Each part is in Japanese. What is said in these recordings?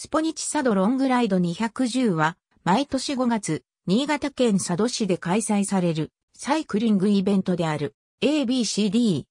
スポニチサドロングライド210は、毎年5月、新潟県佐渡市で開催されるサイクリングイベントである ABCD4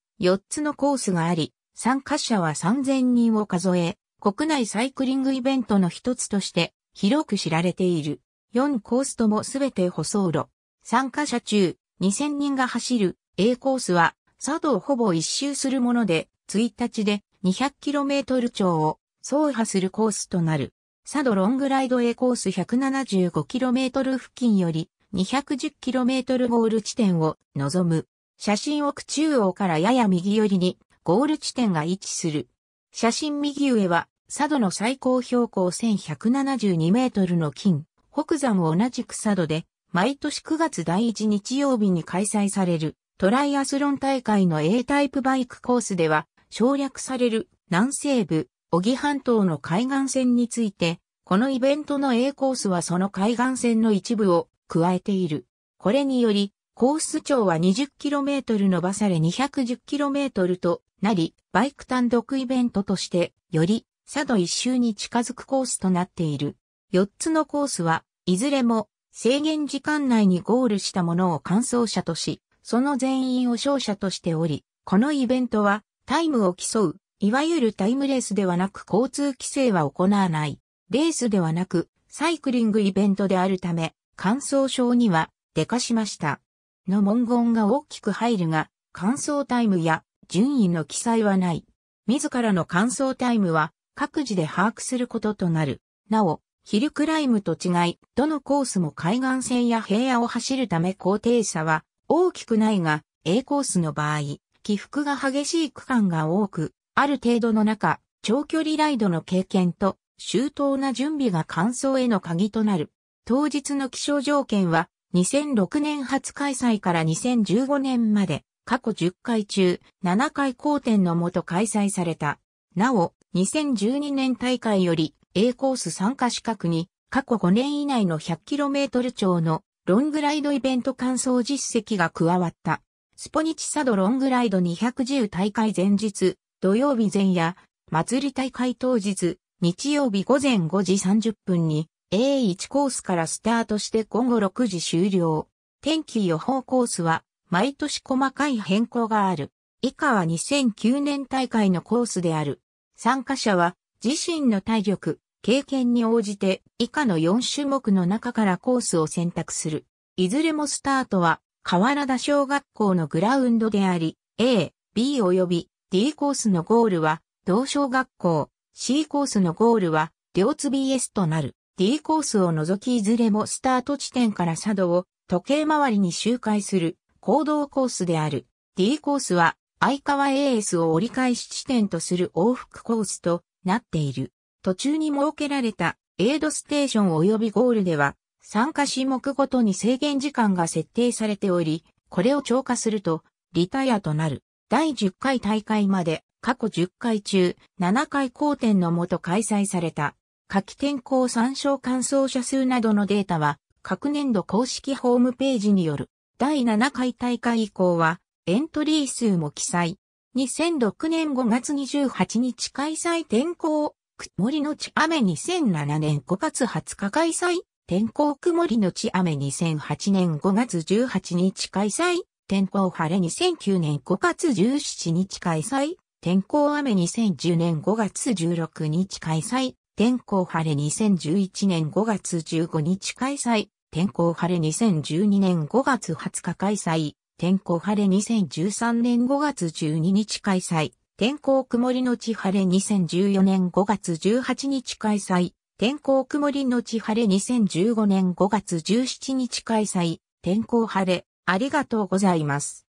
つのコースがあり、参加者は3000人を数え、国内サイクリングイベントの一つとして広く知られている。4コースともすべて舗装路。参加者中、2000人が走る A コースは、佐渡をほぼ一周するもので、1日で 200km 超を走破するコースとなる。佐渡ロングライドへコース 175km 付近より 210km ゴール地点を望む。写真奥中央からやや右寄りにゴール地点が位置する。写真右上は佐渡の最高標高1172メートルの金、北山を同じく佐渡で、毎年9月第1日曜日に開催されるトライアスロン大会の A タイプバイクコースでは省略される南西部小木半島の海岸線について、このイベントの A コースはその海岸線の一部を加えている。これにより、コース長は 20km 伸ばされ 210km となり、バイク単独イベントとして、より、佐渡一周に近づくコースとなっている。4つのコースは、いずれも、制限時間内にゴールしたものを完走者とし、その全員を勝者としており、このイベントは、タイムを競う、いわゆるタイムレースではなく交通規制は行わない。レースではなく、サイクリングイベントであるため、乾燥症には、デカしました。の文言が大きく入るが、乾燥タイムや順位の記載はない。自らの乾燥タイムは、各自で把握することとなる。なお、ヒルクライムと違い、どのコースも海岸線や平野を走るため高低差は大きくないが、A コースの場合、起伏が激しい区間が多く、ある程度の中、長距離ライドの経験と周到な準備が完走への鍵となる。当日の気象条件は2006年初開催から2015年まで過去10回中7回好天のもと開催された。なお、2012年大会より A コース参加資格に過去5年以内の 100km 超のロングライドイベント完走実績が加わった。スポニチサドロングライド210大会前日、土曜日前夜、祭り大会当日、日曜日午前5時30分に A1 コースからスタートして午後6時終了。天気予報コースは毎年細かい変更がある。以下は2009年大会のコースである。参加者は自身の体力、経験に応じて以下の4種目の中からコースを選択する。いずれもスタートは河原田小学校のグラウンドであり、A、B 及び D コースのゴールは、同小学校、C コースのゴールは、両津 BS となる。D コースを除きいずれもスタート地点から佐渡を時計回りに周回する行動コースである。D コースは相川 AS を折り返し地点とする往復コースとなっている。途中に設けられたエイドステーション及びゴールでは参加種目ごとに制限時間が設定されており、これを超過するとリタイアとなる。第10回大会まで過去10回中7回好点のもと開催された夏季天候参照乾燥者数などのデータは各年度公式ホームページによる第7回大会以降はエントリー数も記載。2006年5月28日開催天候曇りのち雨2007年5月20日開催天候曇りのち雨2008年5月18日開催天候晴れ2009年5月17日開催。天候雨2010年5月16日開催。天候晴れ2011年5月15日開催。天候晴れ2012年5月20日開催。天候晴れ2013年5月12日開催。天候曇りのち晴れ2014年5月18日開催。天候曇りのち晴れ2015年5月17日開催。天候晴れありがとうございます。